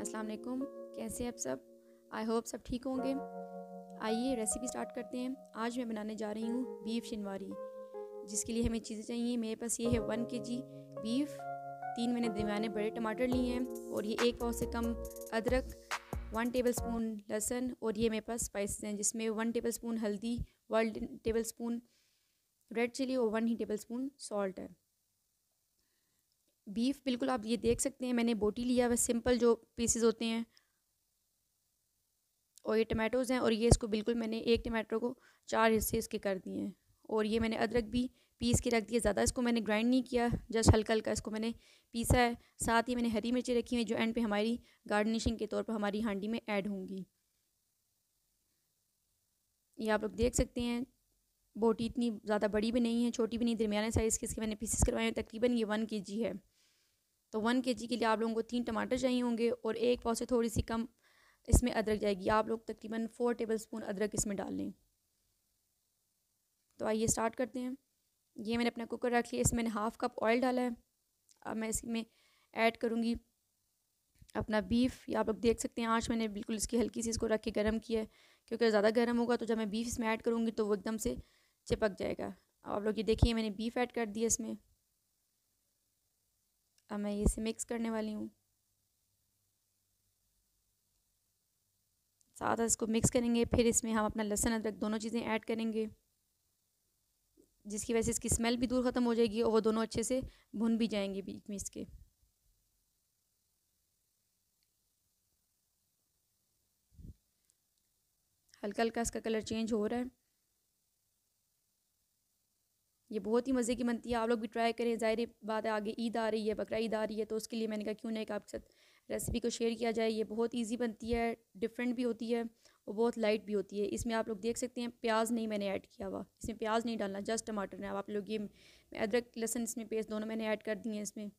अस्सलाम वालेकुम कैसे हैं आप सब आई होप सब ठीक होंगे आइए रेसिपी स्टार्ट करते हैं आज मैं बनाने जा रही हूँ बीफ शिनवारी जिसके लिए हमें चीज़ें चाहिए मेरे पास ये है वन के जी बीफ तीन मैंने दरमियाने बड़े टमाटर लिए हैं और ये एक पाव से कम अदरक वन टेबल स्पून लहसन और ये मेरे पास स्पाइसेस हैं जिसमें वन टेबल स्पून हल्दी one tablespoon red chilli और वन ही टेबल स्पून सॉल्ट है बीफ बिल्कुल आप ये देख सकते हैं मैंने बोटी लिया है सिंपल जो पीसेस होते हैं और ये टमाटोज़ हैं और ये इसको बिल्कुल मैंने एक टमाटो को चार हिस्से इसके कर दिए हैं और ये मैंने अदरक भी पीस के रख दिया ज़्यादा इसको मैंने ग्राइंड नहीं किया जस्ट हल्का हल्का इसको मैंने पीसा है साथ ही मैंने हरी मिर्ची रखी हुई जो एंड पे हमारी गार्डनिशिंग के तौर पर हमारी हांडी में ऐड होंगी ये आप लोग देख सकते हैं बोटी इतनी ज़्यादा बड़ी भी नहीं है छोटी भी नहीं दरमिया साइज़ के इसके मैंने पीसेस करवाए हैं तकरीबन ये वन के जी है तो वन के जी के लिए आप लोगों को तीन टमाटर चाहिए होंगे और एक पाव से थोड़ी सी कम इसमें अदरक जाएगी आप लोग तकरीबन फोर टेबल स्पून अदरक इसमें डाल लें तो आइए स्टार्ट करते हैं ये मैंने अपना कुकर रख लिया इसमें मैंने हाफ़ कप ऑयल डाला है अब मैं इसमें ऐड करूँगी अपना बीफ या आप लोग देख सकते हैं आज मैंने बिल्कुल इसकी हल्की सी इसको रख के गर्म किया है क्योंकि ज़्यादा गर्म होगा तो जब मैं बीफ इसमें ऐड करूँगी तो वो एकदम से चिपक जाएगा आप लोग ये देखिए मैंने बीफ ऐड कर दिया इसमें अब मैं इसे मिक्स करने वाली हूँ साथ इसको मिक्स करेंगे फिर इसमें हम अपना लहसुन अदरक दोनों चीज़ें ऐड करेंगे जिसकी वजह से इसकी स्मेल भी दूर ख़त्म हो जाएगी और वो दोनों अच्छे से भुन भी जाएंगे बीच में इसके हल्का हल्का इसका कलर चेंज हो रहा है ये बहुत ही मज़े की बनती है आप लोग भी ट्राई करें ज़ाहिर बात है आगे ईद आ रही है बकरा ईद आ रही है तो उसके लिए मैंने कहा क्यों नहीं कि आपके साथ रेसिपी को शेयर किया जाए ये बहुत ईजी बनती है डिफरेंट भी होती है और बहुत लाइट भी होती है इसमें आप लोग देख सकते हैं प्याज नहीं मैंने ऐड किया हुआ इसमें प्याज नहीं डालना जस्ट टमाटर ने आप लोग ये अदरक लहसन इसमें पेस्ट दोनों मैंने ऐड कर दिए हैं इसमें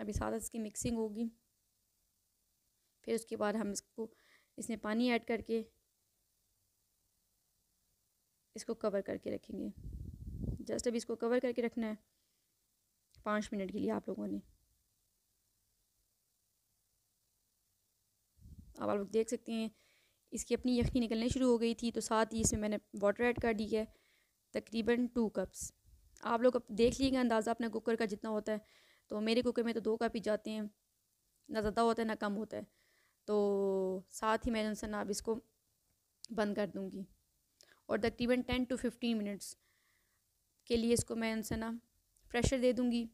अभी साथ इसकी मिक्सिंग होगी फिर उसके बाद हम इसको इसमें पानी ऐड करके इसको कवर करके रखेंगे जस्ट अभी इसको कवर करके रखना है पाँच मिनट के लिए आप लोगों ने अब आप लोग देख सकते हैं इसकी अपनी यखनी निकलनी शुरू हो गई थी तो साथ ही इसमें मैंने वाटर ऐड कर दी है तकरीबन टू कप्स आप लोग अब देख लीजिएगा अंदाज़ा अपने कुकर का जितना होता है तो मेरे कुकर में तो दो कप ही जाते हैं ना ज़्यादा होता है ना कम होता है तो साथ ही मैं जो ना अब इसको बंद कर दूँगी और तकरीबन टेन टू फिफ्टीन मिनट्स के लिए इसको मैं ना प्रेशर दे दूँगी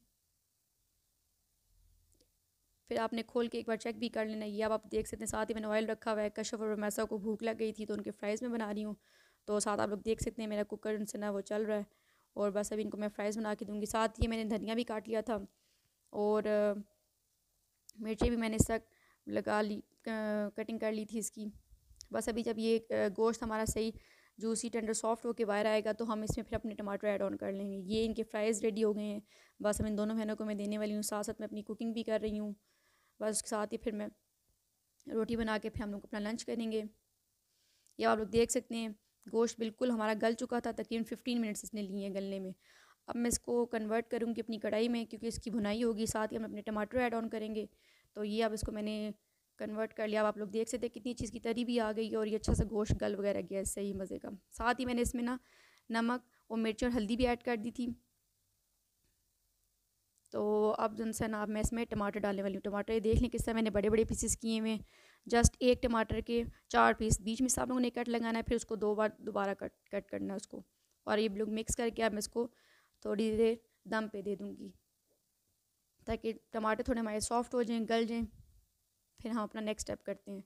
फिर आपने खोल के एक बार चेक भी कर लेना ये अब आप देख सकते हैं साथ ही मैंने ऑयल रखा हुआ है कशफ और मैसा को भूख लग गई थी तो उनके फ्राइज़ में बना रही हूँ तो साथ आप लोग देख सकते हैं मेरा कुकर उनसे ना वो चल रहा है और बस अभी इनको मैं फ्राइज़ बना के दूँगी साथ ही मैंने धनिया भी काट लिया था और मिर्ची भी मैंने सक लगा ली कटिंग कर ली थी इसकी बस अभी जब ये गोश्त हमारा सही जूसी टेंडर सॉफ्ट होकर बाहर आएगा तो हम इसमें फिर अपने टमाटर ऐड ऑन कर लेंगे ये इनके फ्राइज़ रेडी हो गए हैं बस हम इन दोनों बहनों को मैं देने वाली हूँ साथ साथ मैं अपनी कुकिंग भी कर रही हूँ बस उसके साथ ही फिर मैं रोटी बना के फिर हम लोग अपना लंच करेंगे या आप लोग देख सकते हैं गोश्त बिल्कुल हमारा गल चुका था तकरीबन फिफ्टीन मिनट्स इसने लिए हैं गलने में अब मैं इसको कन्वर्ट करूँगी अपनी कढ़ाई में क्योंकि इसकी भुनाई होगी साथ ही हम अपने टमाटर ऐड ऑन करेंगे तो ये अब इसको मैंने कन्वर्ट कर लिया अब आप लोग देख सकते कितनी चीज़ की तरी भी आ गई और ये अच्छा सा गोश्त गल वगैरह गया इससे ही मज़े का साथ ही मैंने इसमें ना नमक और मिर्च और हल्दी भी ऐड कर दी थी तो अब जो सा ना मैं इसमें टमाटर डालने वाली हूँ टमाटर ये देख लें किस तरह मैंने बड़े बड़े पीसेस किए हुए जस्ट एक टमाटर के चार पीस बीच में सब लोगों ने कट लगाना है फिर उसको दो बार दोबारा कट कट करना है उसको और ये लोग मिक्स करके अब मैं इसको थोड़ी देर दम पे दे दूँगी ताकि टमाटर थोड़े हमारे सॉफ्ट हो जाएँ गल जाएँ फिर हम अपना नेक्स्ट स्टेप करते हैं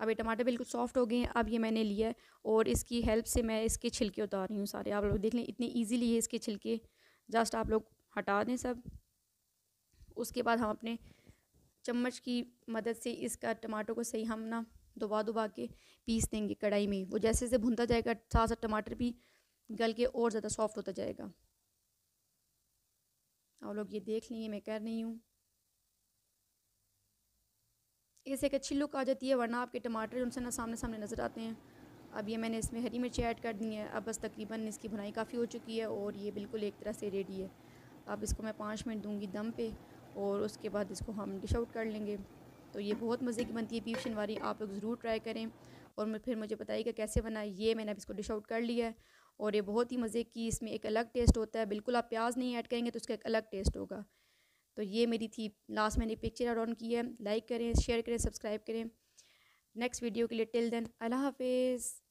अब ये टमाटर बिल्कुल सॉफ्ट हो गए हैं अब ये मैंने लिया है और इसकी हेल्प से मैं इसके छिलके उतार रही हूँ सारे आप लोग देख लें इतने ईजीली है इसके छिलके जस्ट आप लोग हटा दें सब उसके बाद हम अपने चम्मच की मदद से इसका टमाटर को सही हम ना दबा दबा के पीस देंगे कढ़ाई में वो जैसे जैसे भुनता जाएगा साथ साथ टमाटर भी गल के और ज़्यादा सॉफ्ट होता जाएगा आप लोग ये देख लेंगे मैं कर रही हूँ इससे एक अच्छी लुक आ जाती है वरना आपके टमाटर उनसे ना सामने सामने नज़र आते हैं अब ये मैंने इसमें हरी मिर्ची ऐड कर दी है अब बस तकरीबन इसकी भुनाई काफ़ी हो चुकी है और ये बिल्कुल एक तरह से रेडी है अब इसको मैं पाँच मिनट दूँगी दम पे और उसके बाद इसको हम डिश आउट कर लेंगे तो ये बहुत मज़े की बनती है बीफ शनवारी आप लोग ज़रूर ट्राई करें और फिर मुझे बताइएगा कैसे बना ये मैंने अब इसको डिश आउट कर लिया है और ये बहुत ही मज़े की इसमें एक अलग टेस्ट होता है बिल्कुल आप प्याज नहीं ऐड करेंगे तो उसका एक अलग टेस्ट होगा तो ये मेरी थी लास्ट मैंने पिक्चर आर ऑन की है लाइक करें शेयर करें सब्सक्राइब करें नेक्स्ट वीडियो के लिए टिल देन अल्लाह हाफिज़